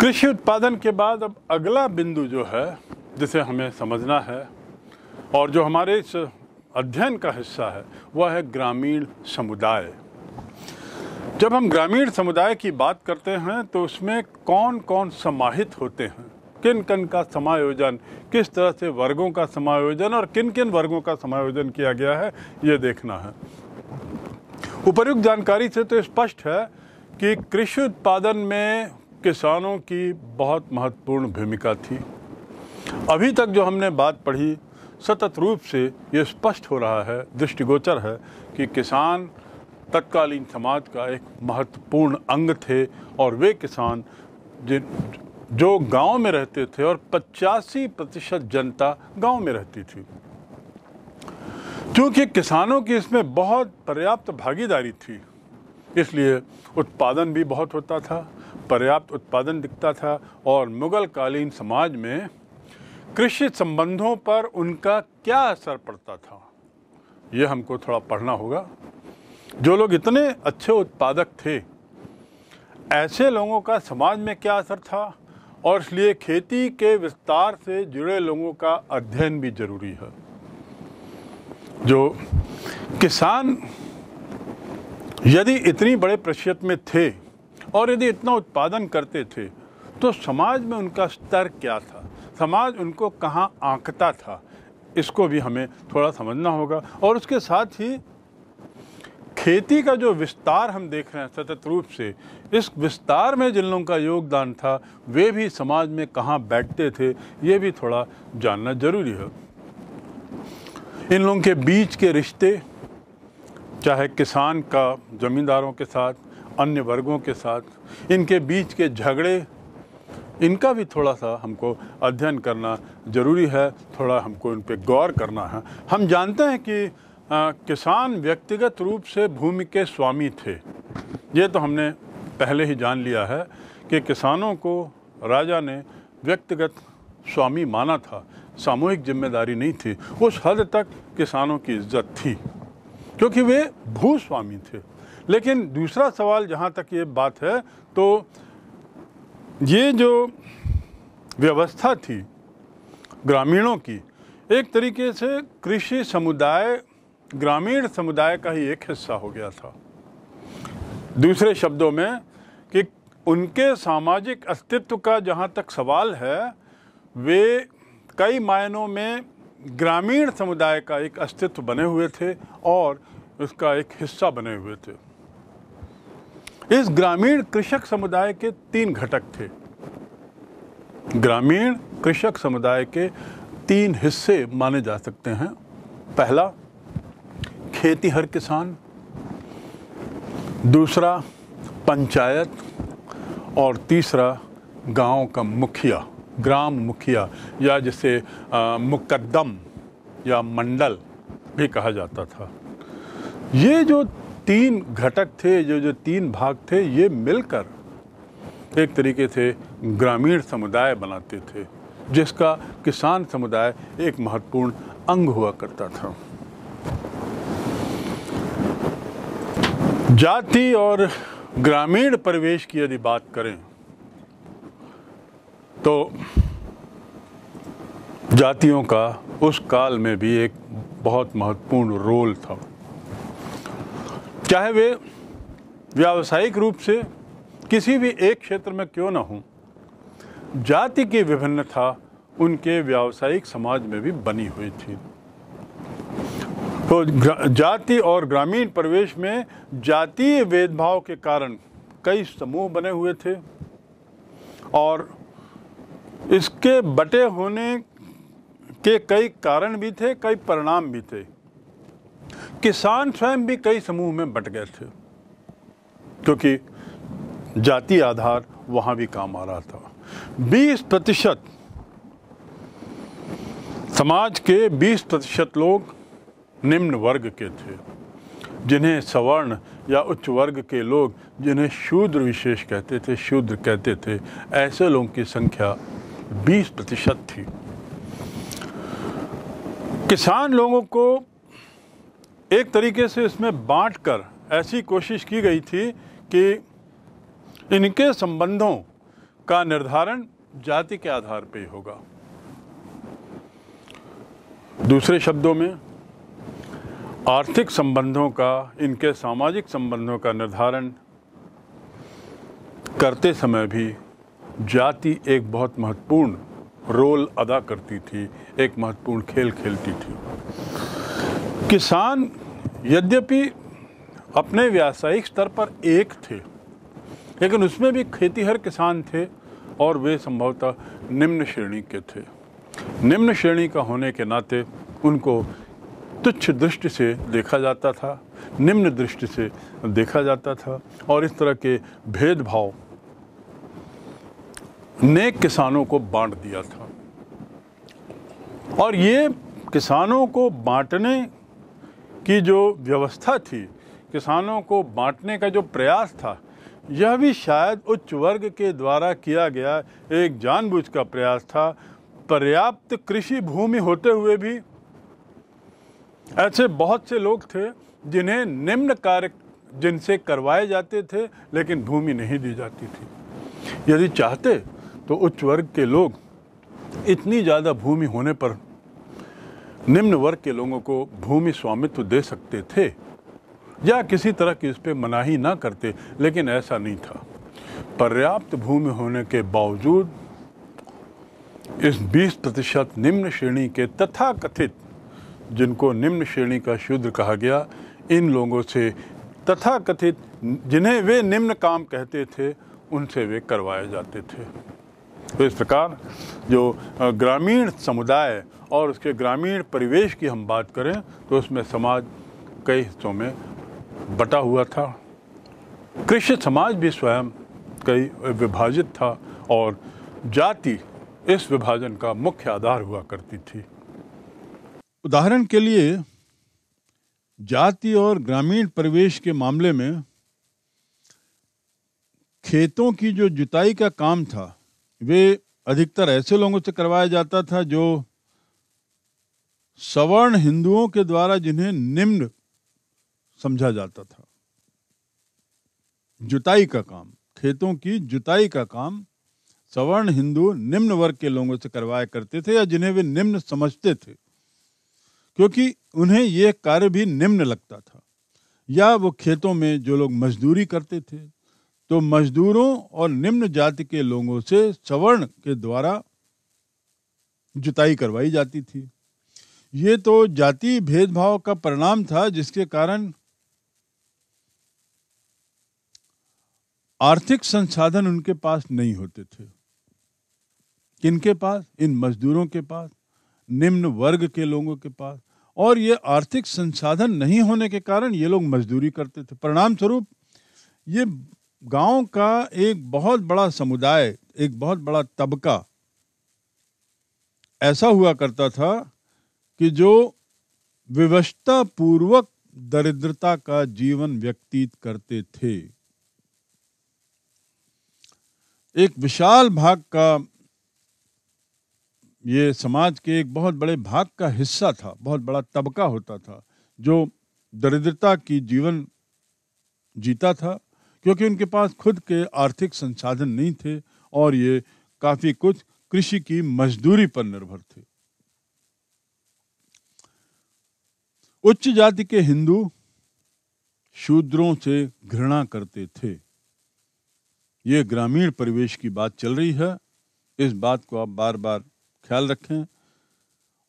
कृषि उत्पादन के बाद अब अगला बिंदु जो है जिसे हमें समझना है और जो हमारे इस अध्ययन का हिस्सा है वह है ग्रामीण समुदाय जब हम ग्रामीण समुदाय की बात करते हैं तो उसमें कौन कौन समाहित होते हैं किन किन का समायोजन किस तरह से वर्गों का समायोजन और किन किन वर्गों का समायोजन किया गया है ये देखना है उपयुक्त जानकारी से तो स्पष्ट है कि कृषि उत्पादन में किसानों की बहुत महत्वपूर्ण भूमिका थी अभी तक जो हमने बात पढ़ी सतत रूप से ये स्पष्ट हो रहा है दृष्टिगोचर है कि किसान तत्कालीन समाज का एक महत्वपूर्ण अंग थे और वे किसान जिन जो गांव में रहते थे और पचासी प्रतिशत जनता गांव में रहती थी क्योंकि किसानों की इसमें बहुत पर्याप्त भागीदारी थी इसलिए उत्पादन भी बहुत होता था पर्याप्त उत्पादन दिखता था और मुग़ल कालीन समाज में कृषि संबंधों पर उनका क्या असर पड़ता था ये हमको थोड़ा पढ़ना होगा जो लोग इतने अच्छे उत्पादक थे ऐसे लोगों का समाज में क्या असर था और इसलिए खेती के विस्तार से जुड़े लोगों का अध्ययन भी जरूरी है जो किसान यदि इतनी बड़े प्रशियत में थे और यदि इतना उत्पादन करते थे तो समाज में उनका स्तर क्या था समाज उनको कहाँ आंकता था इसको भी हमें थोड़ा समझना होगा और उसके साथ ही खेती का जो विस्तार हम देख रहे हैं सतत रूप से इस विस्तार में जिन लोगों का योगदान था वे भी समाज में कहाँ बैठते थे ये भी थोड़ा जानना जरूरी है इन लोगों के बीच के रिश्ते चाहे किसान का ज़मींदारों के साथ अन्य वर्गों के साथ इनके बीच के झगड़े इनका भी थोड़ा सा हमको अध्ययन करना ज़रूरी है थोड़ा हमको इन पर गौर करना है हम जानते हैं कि आ, किसान व्यक्तिगत रूप से भूमि के स्वामी थे ये तो हमने पहले ही जान लिया है कि किसानों को राजा ने व्यक्तिगत स्वामी माना था सामूहिक जिम्मेदारी नहीं थी उस हद तक किसानों की इज्जत थी क्योंकि वे भूस्वामी थे लेकिन दूसरा सवाल जहाँ तक ये बात है तो ये जो व्यवस्था थी ग्रामीणों की एक तरीके से कृषि समुदाय ग्रामीण समुदाय का ही एक हिस्सा हो गया था दूसरे शब्दों में कि उनके सामाजिक अस्तित्व का जहाँ तक सवाल है वे कई मायनों में ग्रामीण समुदाय का एक अस्तित्व बने हुए थे और उसका एक हिस्सा बने हुए थे इस ग्रामीण कृषक समुदाय के तीन घटक थे ग्रामीण कृषक समुदाय के तीन हिस्से माने जा सकते हैं पहला खेती हर किसान दूसरा पंचायत और तीसरा गांव का मुखिया ग्राम मुखिया या जिसे मुकदम या मंडल भी कहा जाता था ये जो तीन घटक थे जो जो तीन भाग थे ये मिलकर एक तरीके से ग्रामीण समुदाय बनाते थे जिसका किसान समुदाय एक महत्वपूर्ण अंग हुआ करता था जाति और ग्रामीण परिवेश की यदि बात करें तो जातियों का उस काल में भी एक बहुत महत्वपूर्ण रोल था चाहे वे व्यावसायिक रूप से किसी भी एक क्षेत्र में क्यों ना हों जाति की विभिन्नता उनके व्यावसायिक समाज में भी बनी हुई थी तो जाति और ग्रामीण परिवेश में जातीय भेदभाव के कारण कई समूह बने हुए थे और इसके बटे होने के कई कारण भी थे कई परिणाम भी थे किसान स्वयं भी कई समूह में बट गए थे क्योंकि जाति आधार वहां भी काम आ रहा था 20 प्रतिशत समाज के 20 प्रतिशत लोग निम्न वर्ग के थे जिन्हें सवर्ण या उच्च वर्ग के लोग जिन्हें शूद्र विशेष कहते थे शूद्र कहते थे ऐसे लोगों की संख्या 20 प्रतिशत थी किसान लोगों को एक तरीके से इसमें बांट कर ऐसी कोशिश की गई थी कि इनके संबंधों का निर्धारण जाति के आधार पर होगा दूसरे शब्दों में आर्थिक संबंधों का इनके सामाजिक संबंधों का निर्धारण करते समय भी जाति एक बहुत महत्वपूर्ण रोल अदा करती थी एक महत्वपूर्ण खेल खेलती थी किसान यद्यपि अपने व्यावसायिक स्तर पर एक थे लेकिन उसमें भी खेतीहर किसान थे और वे संभवतः निम्न श्रेणी के थे निम्न श्रेणी का होने के नाते उनको तुच्छ दृष्टि से देखा जाता था निम्न दृष्टि से देखा जाता था और इस तरह के भेदभाव ने किसानों को बांट दिया था और ये किसानों को बांटने की जो व्यवस्था थी किसानों को बांटने का जो प्रयास था यह भी शायद उच्च वर्ग के द्वारा किया गया एक जानबूझ का प्रयास था पर्याप्त कृषि भूमि होते हुए भी ऐसे बहुत से लोग थे जिन्हें निम्न कार्य जिनसे करवाए जाते थे लेकिन भूमि नहीं दी जाती थी यदि चाहते तो उच्च वर्ग के लोग इतनी ज़्यादा भूमि होने पर निम्न वर्ग के लोगों को भूमि स्वामित्व दे सकते थे या किसी तरह की इस पर मनाही ना करते लेकिन ऐसा नहीं था पर्याप्त भूमि होने के बावजूद इस 20 प्रतिशत निम्न श्रेणी के तथा कथित जिनको निम्न श्रेणी का शूद्र कहा गया इन लोगों से तथा कथित जिन्हें वे निम्न काम कहते थे उनसे वे करवाए जाते थे तो इस प्रकार जो ग्रामीण समुदाय और उसके ग्रामीण परिवेश की हम बात करें तो उसमें समाज कई हिस्सों में बटा हुआ था कृषि समाज भी स्वयं कई विभाजित था और जाति इस विभाजन का मुख्य आधार हुआ करती थी उदाहरण के लिए जाति और ग्रामीण परिवेश के मामले में खेतों की जो जुताई का काम था वे अधिकतर ऐसे लोगों से करवाया जाता था जो सवर्ण हिंदुओं के द्वारा जिन्हें निम्न समझा जाता था जुताई का काम खेतों की जुताई का काम सवर्ण हिंदू निम्न वर्ग के लोगों से करवाया करते थे या जिन्हें वे निम्न समझते थे क्योंकि उन्हें यह कार्य भी निम्न लगता था या वो खेतों में जो लोग मजदूरी करते थे तो मजदूरों और निम्न जाति के लोगों से सवर्ण के द्वारा जुताई करवाई जाती थी ये तो जाति भेदभाव का परिणाम था जिसके कारण आर्थिक संसाधन उनके पास नहीं होते थे किनके पास इन मजदूरों के पास निम्न वर्ग के लोगों के पास और ये आर्थिक संसाधन नहीं होने के कारण ये लोग मजदूरी करते थे परिणाम स्वरूप ये गांव का एक बहुत बड़ा समुदाय एक बहुत बड़ा तबका ऐसा हुआ करता था कि जो विवशता पूर्वक दरिद्रता का जीवन व्यतीत करते थे एक विशाल भाग का ये समाज के एक बहुत बड़े भाग का हिस्सा था बहुत बड़ा तबका होता था जो दरिद्रता की जीवन जीता था क्योंकि उनके पास खुद के आर्थिक संसाधन नहीं थे और ये काफ़ी कुछ कृषि की मजदूरी पर निर्भर थे उच्च जाति के हिंदू शूद्रों से घृणा करते थे ये ग्रामीण परिवेश की बात चल रही है इस बात को आप बार बार ख्याल रखें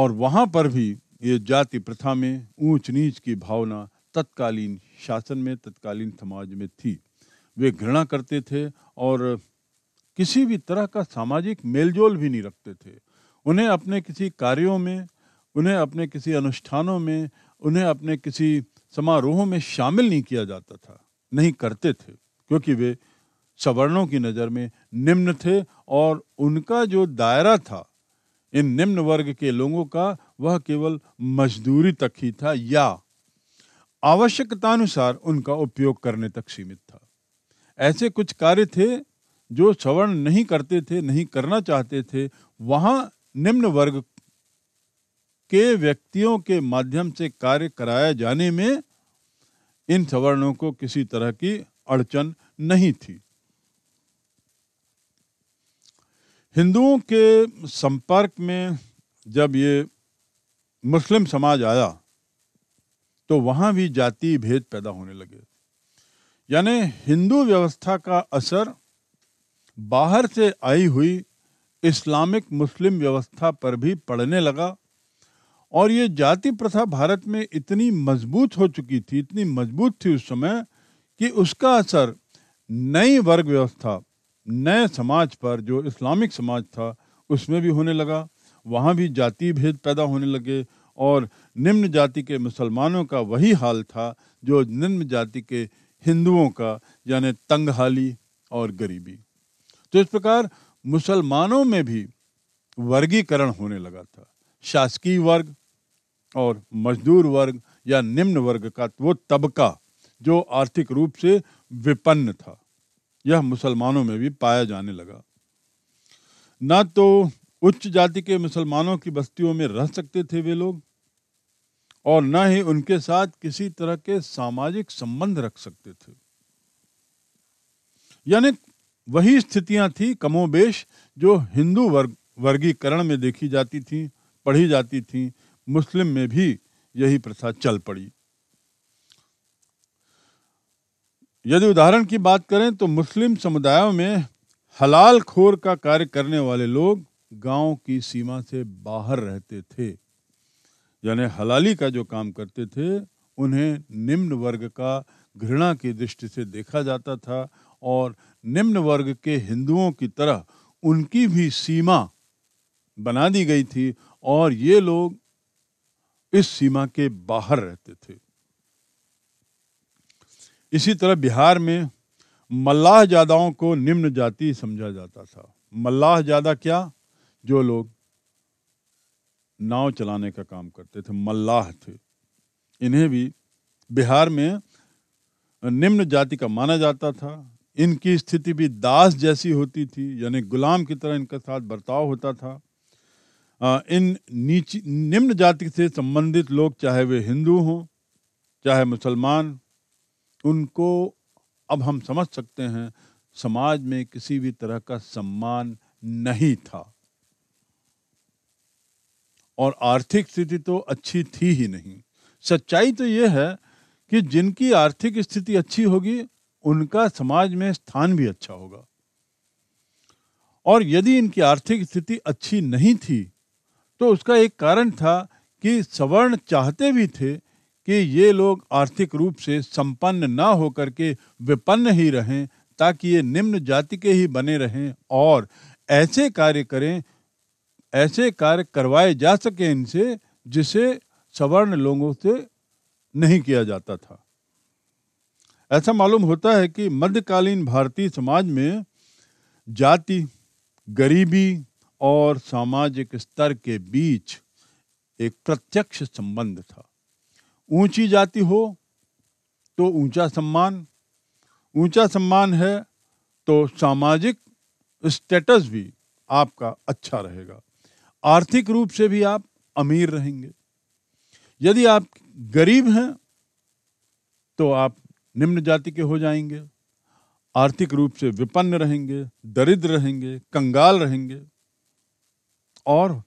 और वहां पर भी ये जाति प्रथा में ऊंच नीच की भावना तत्कालीन शासन में तत्कालीन समाज में थी वे घृणा करते थे और किसी भी तरह का सामाजिक मेलजोल भी नहीं रखते थे उन्हें अपने किसी कार्यों में उन्हें अपने किसी अनुष्ठानों में उन्हें अपने किसी समारोह में शामिल नहीं किया जाता था नहीं करते थे क्योंकि वे सवर्णों की नज़र में निम्न थे और उनका जो दायरा था इन निम्न वर्ग के लोगों का वह केवल मजदूरी तक ही था या आवश्यकतानुसार उनका उपयोग करने तक सीमित था ऐसे कुछ कार्य थे जो सवर्ण नहीं करते थे नहीं करना चाहते थे वहाँ निम्न वर्ग के व्यक्तियों के माध्यम से कार्य कराए जाने में इन सवर्णों को किसी तरह की अड़चन नहीं थी हिंदुओं के संपर्क में जब ये मुस्लिम समाज आया तो वहाँ भी जाति भेद पैदा होने लगे यानी हिंदू व्यवस्था का असर बाहर से आई हुई इस्लामिक मुस्लिम व्यवस्था पर भी पड़ने लगा और ये जाति प्रथा भारत में इतनी मजबूत हो चुकी थी इतनी मजबूत थी उस समय कि उसका असर नई वर्ग व्यवस्था नए समाज पर जो इस्लामिक समाज था उसमें भी होने लगा वहाँ भी जाति भेद पैदा होने लगे और निम्न जाति के मुसलमानों का वही हाल था जो निम्न जाति के हिंदुओं का यानि तंगहाली और गरीबी तो इस प्रकार मुसलमानों में भी वर्गीकरण होने लगा था शासकीय वर्ग और मजदूर वर्ग या निम्न वर्ग का वो तबका जो आर्थिक रूप से विपन्न था यह मुसलमानों में भी पाया जाने लगा ना तो उच्च जाति के मुसलमानों की बस्तियों में रह सकते थे वे लोग और न ही उनके साथ किसी तरह के सामाजिक संबंध रख सकते थे यानी वही स्थितियां थी कमोबेश जो हिंदू वर्ग वर्गीकरण में देखी जाती थी पढ़ी जाती थी मुस्लिम में भी यही प्रथा चल पड़ी यदि उदाहरण की बात करें तो मुस्लिम समुदायों में हलाल खोर का कार्य करने वाले लोग गांव की सीमा से बाहर रहते थे यानी हलाली का जो काम करते थे उन्हें निम्न वर्ग का घृणा की दृष्टि से देखा जाता था और निम्न वर्ग के हिंदुओं की तरह उनकी भी सीमा बना दी गई थी और ये लोग इस सीमा के बाहर रहते थे इसी तरह बिहार में मल्लाह जादाओं को निम्न जाति समझा जाता था मल्लाह जादा क्या जो लोग नाव चलाने का काम करते थे मल्लाह थे इन्हें भी बिहार में निम्न जाति का माना जाता था इनकी स्थिति भी दास जैसी होती थी यानी गुलाम की तरह इनके साथ बर्ताव होता था इन नीच निम्न जाति से संबंधित लोग चाहे वे हिंदू हों चाहे मुसलमान उनको अब हम समझ सकते हैं समाज में किसी भी तरह का सम्मान नहीं था और आर्थिक स्थिति तो अच्छी थी ही नहीं सच्चाई तो यह है कि जिनकी आर्थिक स्थिति अच्छी होगी उनका समाज में स्थान भी अच्छा होगा और यदि इनकी आर्थिक स्थिति अच्छी नहीं थी तो उसका एक कारण था कि सवर्ण चाहते भी थे कि ये लोग आर्थिक रूप से संपन्न ना होकर के विपन्न ही रहें ताकि ये निम्न जाति के ही बने रहें और ऐसे कार्य करें ऐसे कार्य करवाए जा सके इनसे जिसे सवर्ण लोगों से नहीं किया जाता था ऐसा मालूम होता है कि मध्यकालीन भारतीय समाज में जाति गरीबी और सामाजिक स्तर के बीच एक प्रत्यक्ष संबंध था ऊंची जाति हो तो ऊंचा सम्मान ऊंचा सम्मान है तो सामाजिक स्टेटस भी आपका अच्छा रहेगा आर्थिक रूप से भी आप अमीर रहेंगे यदि आप गरीब हैं तो आप निम्न जाति के हो जाएंगे आर्थिक रूप से विपन्न रहेंगे दरिद्र रहेंगे कंगाल रहेंगे और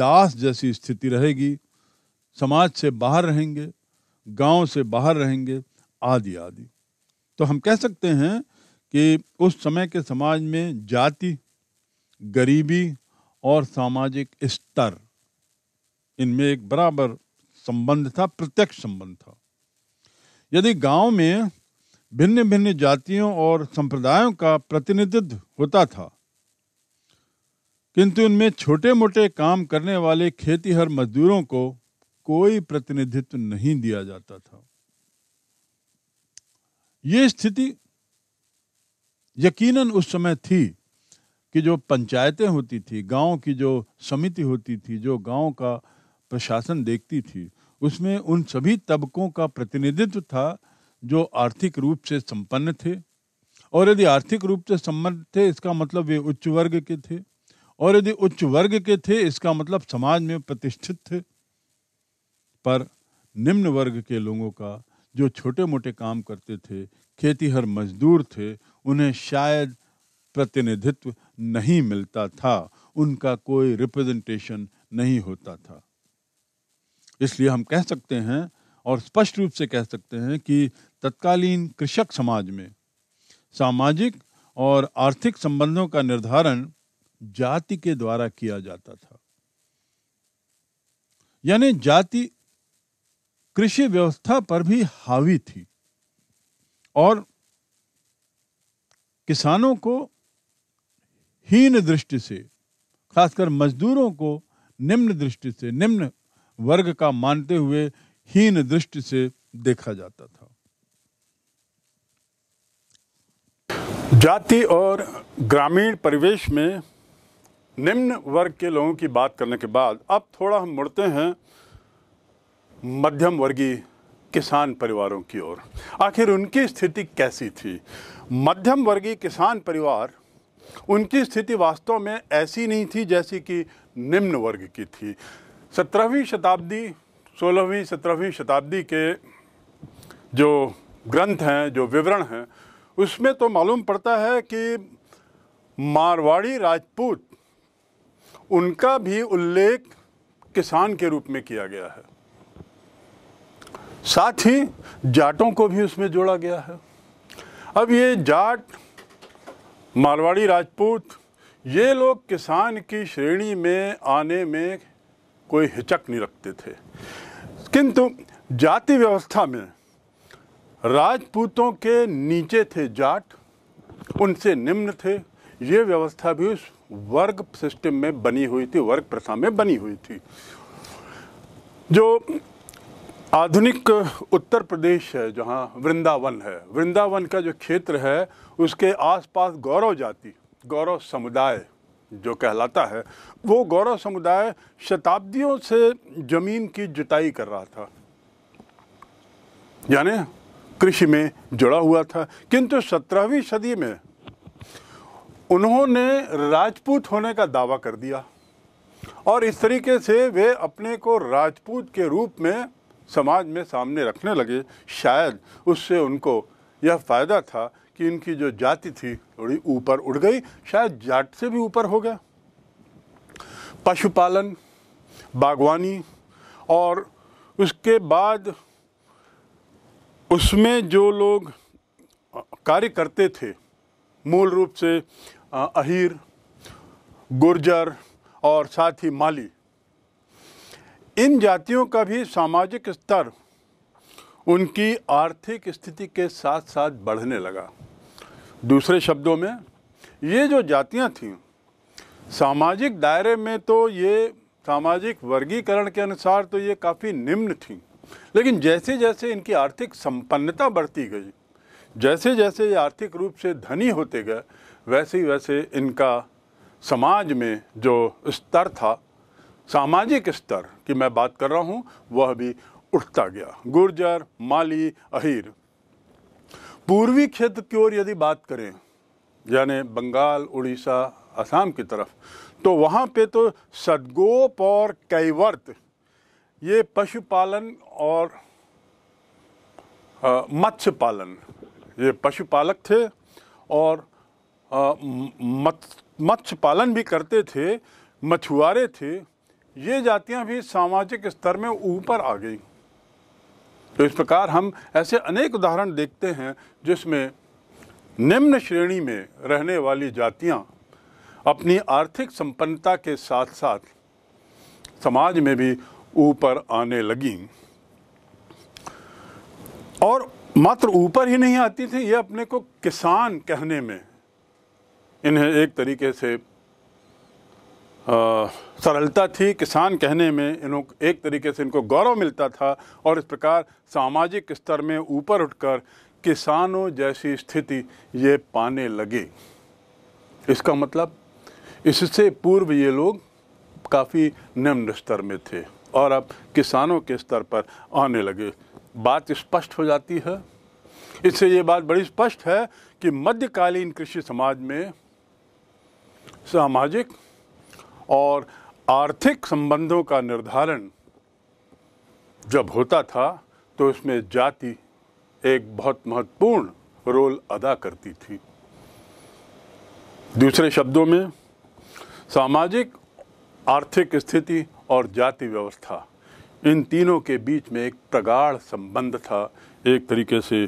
दास जैसी स्थिति रहेगी समाज से बाहर रहेंगे गांव से बाहर रहेंगे आदि आदि तो हम कह सकते हैं कि उस समय के समाज में जाति गरीबी और सामाजिक स्तर इनमें एक बराबर संबंध था प्रत्यक्ष संबंध था यदि गांव में भिन्न भिन्न जातियों और संप्रदायों का प्रतिनिधित्व होता था किंतु उनमें छोटे मोटे काम करने वाले खेतीहर मजदूरों को कोई प्रतिनिधित्व नहीं दिया जाता था ये स्थिति यकीनन उस समय थी कि जो पंचायतें होती थी गांव की जो समिति होती थी जो गांव का प्रशासन देखती थी उसमें उन सभी तबकों का प्रतिनिधित्व था जो आर्थिक रूप से संपन्न थे और यदि आर्थिक रूप से संपन्न थे इसका मतलब वे उच्च वर्ग के थे और यदि उच्च वर्ग के थे इसका मतलब समाज में प्रतिष्ठित थे पर निम्न वर्ग के लोगों का जो छोटे मोटे काम करते थे खेतीहर मजदूर थे उन्हें शायद प्रतिनिधित्व नहीं मिलता था उनका कोई रिप्रेजेंटेशन नहीं होता था इसलिए हम कह सकते हैं और स्पष्ट रूप से कह सकते हैं कि तत्कालीन कृषक समाज में सामाजिक और आर्थिक संबंधों का निर्धारण जाति के द्वारा किया जाता था यानी जाति कृषि व्यवस्था पर भी हावी थी और किसानों को हीन दृष्टि से खासकर मजदूरों को निम्न दृष्टि से निम्न वर्ग का मानते हुए हीन दृष्टि से देखा जाता था जाति और ग्रामीण परिवेश में निम्न वर्ग के लोगों की बात करने के बाद अब थोड़ा हम मुड़ते हैं मध्यम वर्गीय किसान परिवारों की ओर आखिर उनकी स्थिति कैसी थी मध्यम वर्गीय किसान परिवार उनकी स्थिति वास्तव में ऐसी नहीं थी जैसी कि निम्न वर्ग की थी सत्रहवीं शताब्दी सोलहवीं सत्रहवीं शताब्दी के जो ग्रंथ हैं जो विवरण हैं उसमें तो मालूम पड़ता है कि मारवाड़ी राजपूत उनका भी उल्लेख किसान के रूप में किया गया है साथ ही जाटों को भी उसमें जोड़ा गया है अब ये जाट मारवाड़ी राजपूत ये लोग किसान की श्रेणी में आने में कोई हिचक नहीं रखते थे किंतु जाति व्यवस्था में राजपूतों के नीचे थे जाट उनसे निम्न थे ये व्यवस्था भी उस वर्ग सिस्टम में बनी हुई थी वर्ग प्रथा में बनी हुई थी जो आधुनिक उत्तर प्रदेश है जहाँ वृंदावन है वृंदावन का जो क्षेत्र है उसके आसपास गौरव जाति गौरव समुदाय जो कहलाता है वो गौरव समुदाय शताब्दियों से जमीन की जुताई कर रहा था यानी कृषि में जुड़ा हुआ था किंतु सत्रहवीं सदी में उन्होंने राजपूत होने का दावा कर दिया और इस तरीके से वे अपने को राजपूत के रूप में समाज में सामने रखने लगे शायद उससे उनको यह फ़ायदा था कि इनकी जो जाति थी थोड़ी ऊपर उड़ गई शायद जाट से भी ऊपर हो गया पशुपालन बागवानी और उसके बाद उसमें जो लोग कार्य करते थे मूल रूप से अहीर गुर्जर और साथ ही माली इन जातियों का भी सामाजिक स्तर उनकी आर्थिक स्थिति के साथ साथ बढ़ने लगा दूसरे शब्दों में ये जो जातियां थीं सामाजिक दायरे में तो ये सामाजिक वर्गीकरण के अनुसार तो ये काफ़ी निम्न थीं लेकिन जैसे जैसे इनकी आर्थिक संपन्नता बढ़ती गई जैसे जैसे ये आर्थिक रूप से धनी होते गए वैसे ही वैसे इनका समाज में जो स्तर था सामाजिक स्तर की मैं बात कर रहा हूँ वह भी उठता गया गुर्जर माली अहीर पूर्वी क्षेत्र की ओर यदि बात करें यानी बंगाल उड़ीसा असम की तरफ तो वहाँ पे तो सदगोप और कैवर्त ये पशुपालन और मत्स्य पालन ये पशुपालक थे और मत्स्य पालन भी करते थे मछुआरे थे ये जातियां भी सामाजिक स्तर में ऊपर आ गई तो इस प्रकार हम ऐसे अनेक उदाहरण देखते हैं जिसमें निम्न श्रेणी में रहने वाली जातियां अपनी आर्थिक संपन्नता के साथ साथ समाज में भी ऊपर आने लगी और मात्र ऊपर ही नहीं आती थी ये अपने को किसान कहने में इन्हें एक तरीके से आ, सरलता थी किसान कहने में इन्हों एक तरीके से इनको गौरव मिलता था और इस प्रकार सामाजिक स्तर में ऊपर उठकर किसानों जैसी स्थिति ये पाने लगे इसका मतलब इससे पूर्व ये लोग काफ़ी निम्न स्तर में थे और अब किसानों के स्तर पर आने लगे बात स्पष्ट हो जाती है इससे ये बात बड़ी स्पष्ट है कि मध्यकालीन कृषि समाज में सामाजिक और आर्थिक संबंधों का निर्धारण जब होता था तो इसमें जाति एक बहुत महत्वपूर्ण रोल अदा करती थी दूसरे शब्दों में सामाजिक आर्थिक स्थिति और जाति व्यवस्था इन तीनों के बीच में एक प्रगाढ़ संबंध था एक तरीके से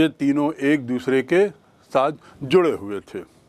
ये तीनों एक दूसरे के साथ जुड़े हुए थे